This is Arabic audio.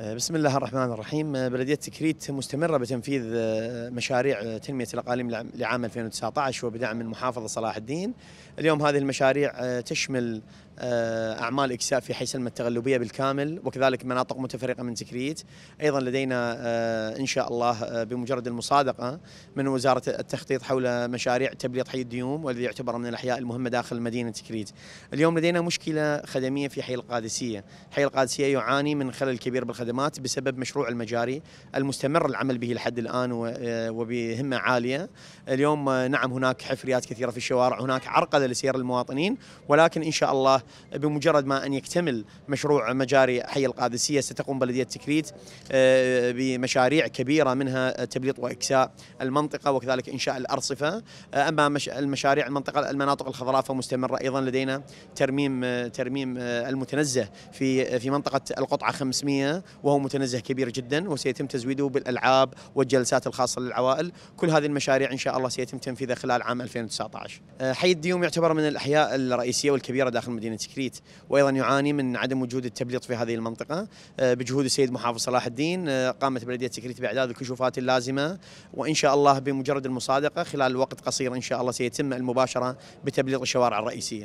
آه، بسم الله الرحمن الرحيم آه، بلدية تكريت مستمرة بتنفيذ آه، مشاريع تنمية الأقاليم لعام 2019 وبدعم من محافظة صلاح الدين اليوم هذه المشاريع تشمل آه، اعمال اكساء في حي سلمى التغلبيه بالكامل وكذلك مناطق متفرقه من تكريت، ايضا لدينا آه، ان شاء الله آه، بمجرد المصادقه من وزاره التخطيط حول مشاريع تبليط حي الديوم والذي يعتبر من الاحياء المهمه داخل مدينه تكريت. اليوم لدينا مشكله خدميه في حي القادسيه، حي القادسيه يعاني من خلل كبير بالخدمات بسبب مشروع المجاري المستمر العمل به لحد الان وبهمه عاليه. اليوم نعم هناك حفريات كثيره في الشوارع، هناك عرقله لسير المواطنين ولكن ان شاء الله بمجرد ما أن يكتمل مشروع مجاري حي القادسية ستقوم بلدية تكريت آه، بمشاريع كبيرة منها تبليط وإكساء المنطقة وكذلك إنشاء الأرصفة آه، أما المشاريع المنطقة المناطق الخضراء فمستمرة أيضا لدينا ترميم آه، ترميم المتنزه في في منطقة القطعة 500 وهو متنزه كبير جدا وسيتم تزويده بالألعاب والجلسات الخاصة للعوائل كل هذه المشاريع إن شاء الله سيتم تنفيذها خلال عام 2019 حي الديوم يعتبر من الأحياء الرئيسية والكبيرة داخل مدينة مدينه تكريت وايضا يعاني من عدم وجود التبليط في هذه المنطقه آه، بجهود السيد محافظ صلاح الدين آه، قامت بلديه تكريت باعداد الكشوفات اللازمه وان شاء الله بمجرد المصادقه خلال وقت قصير ان شاء الله سيتم المباشره بتبليط الشوارع الرئيسيه